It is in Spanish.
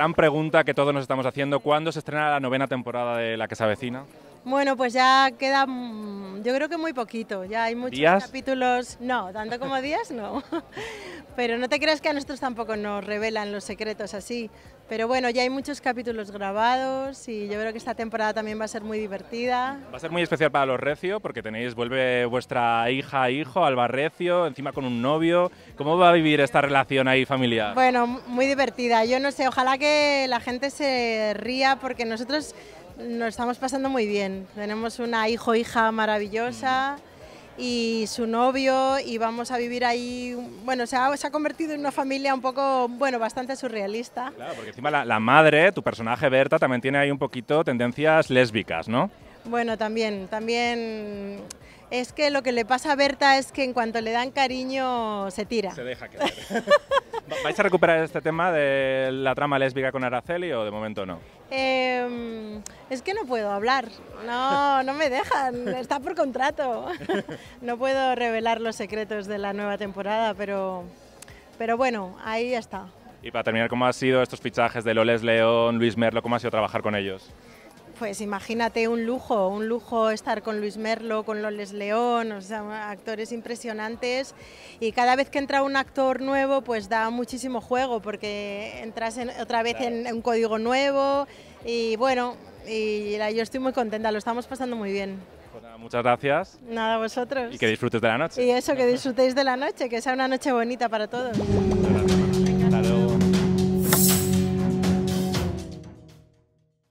gran pregunta que todos nos estamos haciendo, ¿cuándo se estrena la novena temporada de La que se avecina? Bueno, pues ya queda, mm, yo creo que muy poquito, ya hay muchos capítulos, no, tanto como días, no, Pero no te creas que a nosotros tampoco nos revelan los secretos así. Pero bueno, ya hay muchos capítulos grabados y yo creo que esta temporada también va a ser muy divertida. Va a ser muy especial para los Recio porque tenéis, vuelve vuestra hija, e hijo, Alba Recio, encima con un novio. ¿Cómo va a vivir esta relación ahí familiar? Bueno, muy divertida. Yo no sé, ojalá que la gente se ría porque nosotros nos estamos pasando muy bien. Tenemos una hijo-hija maravillosa y su novio y vamos a vivir ahí. Bueno, se ha, convertido en una familia un poco, bueno, bastante surrealista. Claro, porque encima la, la madre, tu personaje Berta, también tiene ahí un poquito tendencias lésbicas, ¿no? Bueno, también, también es que lo que le pasa a Berta es que en cuanto le dan cariño se tira. Se deja quedar. ¿Vais a recuperar este tema de la trama lésbica con Araceli o de momento no? Em, es que no puedo hablar, no, no me dejan, está por contrato. No puedo revelar los secretos de la nueva temporada, pero, pero bueno, ahí está. Y para terminar, ¿cómo han sido estos fichajes de Loles León, Luis Merlo? ¿Cómo ha sido trabajar con ellos? Pues imagínate un lujo, un lujo estar con Luis Merlo, con Loles León, o sea, actores impresionantes y cada vez que entra un actor nuevo pues da muchísimo juego porque entras otra vez en un código nuevo y bueno, y yo estoy muy contenta, lo estamos pasando muy bien. Pues muchas gracias. Nada, vosotros. Y que disfrutes de la noche. Y eso, que disfrutéis de la noche, que sea una noche bonita para todos.